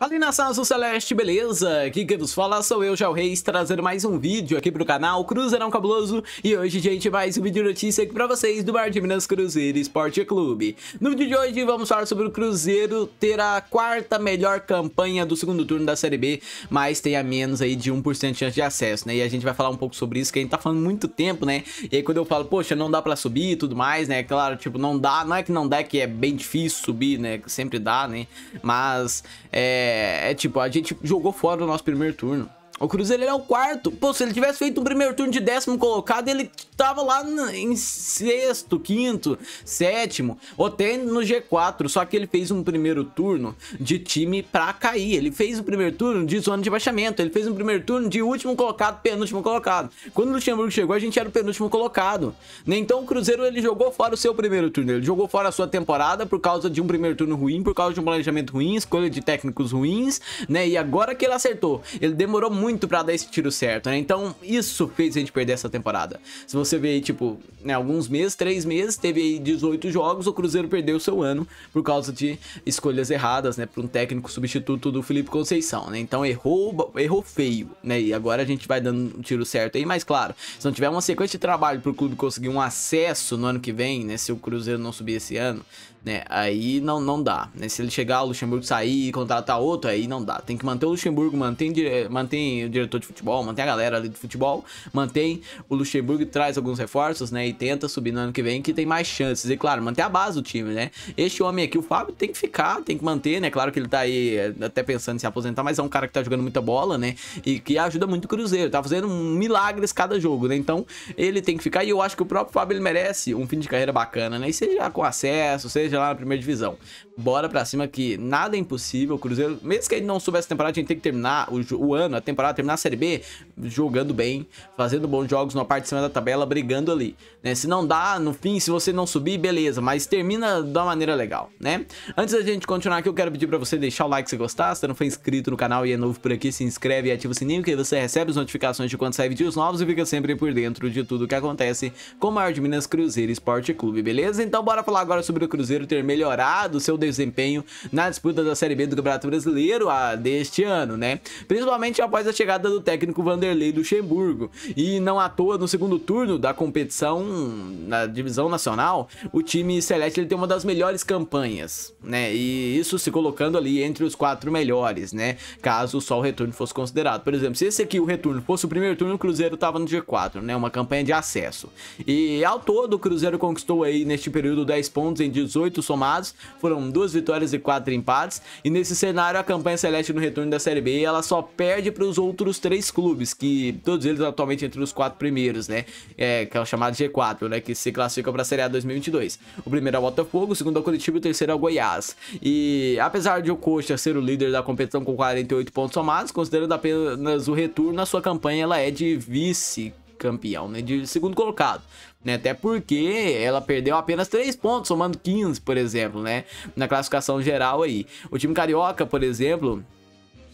Alinação Celeste, beleza? Aqui quem vos fala sou eu, Jal Reis, trazendo mais um vídeo aqui pro canal Cruzeirão Cabuloso E hoje, gente, mais um vídeo de notícia aqui pra vocês do Bar de Minas Cruzeiro Esporte Clube No vídeo de hoje, vamos falar sobre o Cruzeiro ter a quarta melhor campanha do segundo turno da Série B Mas tem a menos aí de 1% de chance de acesso, né? E a gente vai falar um pouco sobre isso, que a gente tá falando muito tempo, né? E aí quando eu falo, poxa, não dá pra subir e tudo mais, né? Claro, tipo, não dá, não é que não dá, é que é bem difícil subir, né? Sempre dá, né? Mas, é é, é, tipo, a gente jogou fora do nosso primeiro turno. O Cruzeiro é o quarto. Pô, se ele tivesse feito um primeiro turno de décimo colocado, ele tava lá em sexto, quinto, sétimo, ou até no G4. Só que ele fez um primeiro turno de time pra cair. Ele fez o um primeiro turno de zona de baixamento. Ele fez um primeiro turno de último colocado, penúltimo colocado. Quando o Luxemburgo chegou, a gente era o penúltimo colocado. Então o Cruzeiro ele jogou fora o seu primeiro turno. Ele jogou fora a sua temporada por causa de um primeiro turno ruim, por causa de um planejamento ruim, escolha de técnicos ruins, né? E agora que ele acertou, ele demorou muito muito para dar esse tiro certo, né? Então, isso fez a gente perder essa temporada. Se você vê aí, tipo, né, alguns meses, três meses, teve aí 18 jogos, o Cruzeiro perdeu seu ano por causa de escolhas erradas, né? Por um técnico substituto do Felipe Conceição, né? Então, errou, errou feio, né? E agora a gente vai dando um tiro certo aí, mas claro, se não tiver uma sequência de trabalho pro clube conseguir um acesso no ano que vem, né? Se o Cruzeiro não subir esse ano, né? Aí não, não dá, né? Se ele chegar, o Luxemburgo sair e contratar outro, aí não dá. Tem que manter o Luxemburgo, mantém, mantém o diretor de futebol, mantém a galera ali do futebol, mantém o Luxemburgo traz alguns reforços, né? E tenta subir no ano que vem, que tem mais chances. E claro, manter a base do time, né? Este homem aqui, o Fábio, tem que ficar, tem que manter, né? Claro que ele tá aí eh, até pensando em se aposentar, mas é um cara que tá jogando muita bola, né? E que ajuda muito o Cruzeiro, tá fazendo milagres cada jogo, né? Então ele tem que ficar e eu acho que o próprio Fábio ele merece um fim de carreira bacana, né? E seja com acesso, seja lá na primeira divisão. Bora pra cima que nada é impossível. O Cruzeiro, mesmo que ele não soubesse a temporada, a gente tem que terminar o, o, ano, a temporada, terminar a Série B jogando bem, fazendo bons jogos na parte de cima da tabela, brigando ali. Né? Se não dá, no fim, se você não subir, beleza, mas termina da maneira legal, né? Antes da gente continuar aqui, eu quero pedir pra você deixar o like se gostar. Se não for inscrito no canal e é novo por aqui, se inscreve e ativa o sininho que você recebe as notificações de quando sai vídeos novos e fica sempre por dentro de tudo que acontece com o maior de Minas Cruzeiro Esporte Clube, beleza? Então bora falar agora sobre o Cruzeiro ter melhorado o seu desempenho desempenho na disputa da Série B do Campeonato Brasileiro a, ah, deste ano, né? Principalmente após a chegada do técnico Vanderlei Luxemburgo. E não à toa, no segundo turno da competição hum, na divisão nacional, o time Celeste ele tem uma das melhores campanhas, né? E isso se colocando ali entre os quatro melhores, né? Caso só o retorno fosse considerado. Por exemplo, se esse aqui, o retorno, fosse o primeiro turno, o Cruzeiro tava no G4, né? Uma campanha de acesso. E ao todo, o Cruzeiro conquistou aí neste período 10 pontos em 18 somados, foram duas vitórias e quatro empates. E nesse cenário, a campanha Celeste no retorno da Série B, ela só perde para os outros três clubes, que todos eles atualmente entre os quatro primeiros, né? É, que é o chamado G4, né? Que se classifica para a Série A 2022. O primeiro é o Botafogo, o segundo é o Curitiba e o terceiro é o Goiás. E apesar de o Coxa ser o líder da competição com 48 pontos somados, considerando apenas o retorno, a sua campanha ela é de vice campeão, né? De segundo colocado. Né? Até porque ela perdeu apenas 3 pontos, somando 15, por exemplo, né? Na classificação geral aí. O time carioca, por exemplo,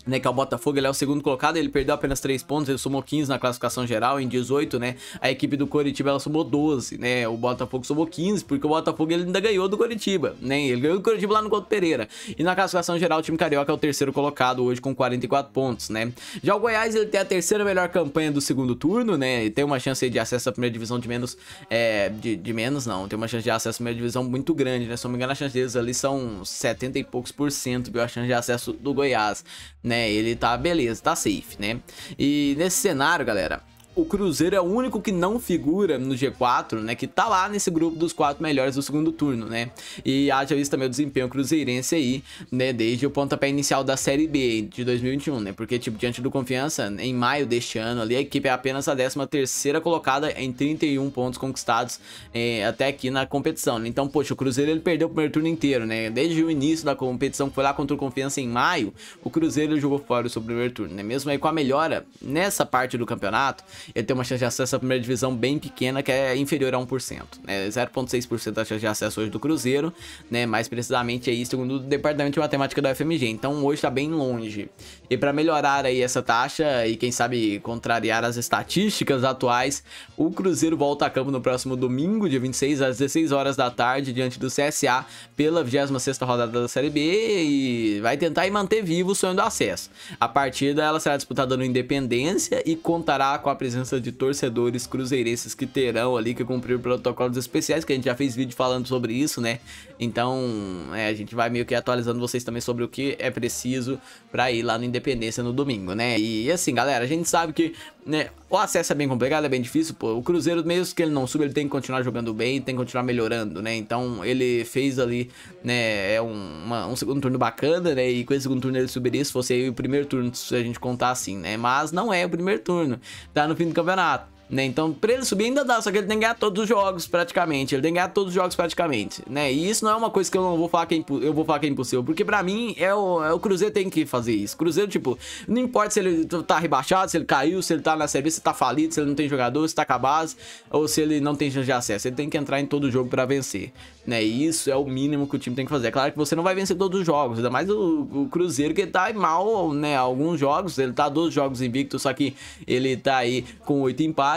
né, que é o Botafogo, ele é o segundo colocado, ele perdeu apenas 3 pontos, ele somou 15 na classificação geral, em 18, né, a equipe do Coritiba, ela somou 12, né, o Botafogo somou 15, porque o Botafogo, ele ainda ganhou do Coritiba, né, ele ganhou do Coritiba lá no Couto Pereira, e na classificação geral, o time carioca é o terceiro colocado hoje com 44 pontos, né, já o Goiás, ele tem a terceira melhor campanha do segundo turno, né, e tem uma chance de acesso à primeira divisão de menos, é, de, de menos não, tem uma chance de acesso à primeira divisão muito grande, né, se não me engano, as chances ali são 70 e poucos por cento, viu, a chance de acesso do Goiás, né, né? Ele tá beleza, tá safe, né? E nesse cenário, galera, o Cruzeiro é o único que não figura no G4, né? Que tá lá nesse grupo dos quatro melhores do segundo turno, né? E haja visto também o desempenho cruzeirense aí, né? Desde o pontapé inicial da Série B de 2021, né? Porque, tipo, diante do Confiança, em maio deste ano ali, a equipe é apenas a 13 terceira colocada em 31 pontos conquistados é, até aqui na competição, né? Então, poxa, o Cruzeiro ele perdeu o primeiro turno inteiro, né? Desde o início da competição, que foi lá contra o Confiança em maio, o Cruzeiro jogou fora o seu primeiro turno, né? Mesmo aí com a melhora nessa parte do campeonato, ele tem uma chance de acesso à primeira divisão bem pequena, que é inferior a 1%, né? 0,6% a chance de acesso hoje do Cruzeiro, né? Mais precisamente aí, segundo o Departamento de Matemática da UFMG. Então hoje está bem longe. E para melhorar aí essa taxa e quem sabe contrariar as estatísticas atuais, o Cruzeiro volta a campo no próximo domingo, dia 26, às 16 horas da tarde, diante do CSA, pela 26 rodada da Série B e vai tentar manter vivo o sonho do acesso. A partida ela será disputada no Independência e contará com a presença presença de torcedores cruzeirenses que terão ali que cumprir protocolos especiais, que a gente já fez vídeo falando sobre isso, né? Então, é, a gente vai meio que atualizando vocês também sobre o que é preciso para ir lá no Independência no domingo, né? E assim, galera, a gente sabe que né, o acesso é bem complicado, é bem difícil, pô. O Cruzeiro, mesmo que ele não suba, ele tem que continuar jogando bem, tem que continuar melhorando, né? Então, ele fez ali, né, é uma, um segundo turno bacana, né? E com esse segundo turno ele subiria se fosse aí o primeiro turno, se a gente contar assim, né? Mas não é o primeiro turno, tá? No fim do campeonato. Né? Então, pra ele subir ainda dá, só que ele tem que ganhar todos os jogos praticamente. Ele tem que ganhar todos os jogos praticamente, né? E isso não é uma coisa que eu não vou falar que é, eu vou falar que é impossível, porque pra mim é o, é o Cruzeiro tem que fazer isso. Cruzeiro, tipo, não importa se ele tá rebaixado, se ele caiu, se ele tá na Série B, se tá falido, se ele não tem jogador, se tá com a base, ou se ele não tem chance de acesso. Ele tem que entrar em todo jogo pra vencer, né? E isso é o mínimo que o time tem que fazer. É claro que você não vai vencer todos os jogos, ainda mais o, o Cruzeiro que tá mal, né? Alguns jogos, ele tá 12 jogos invicto, só que ele tá aí com 8 empates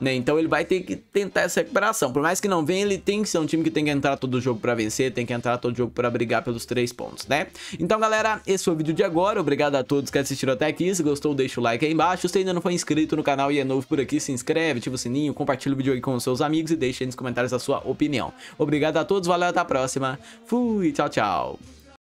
né? Então ele vai ter que tentar essa recuperação. Por mais que não venha, ele tem que ser um time que tem que entrar todo jogo para vencer, tem que entrar todo jogo para brigar pelos três pontos, né? Então, galera, esse foi o vídeo de agora. Obrigado a todos que assistiram até aqui. Se gostou, deixa o like aí embaixo. Se ainda não foi inscrito no canal e é novo por aqui, se inscreve, ativa o sininho, compartilha o vídeo aí com os seus amigos e deixa aí nos comentários a sua opinião. Obrigado a todos, valeu, até a próxima. Fui, tchau, tchau.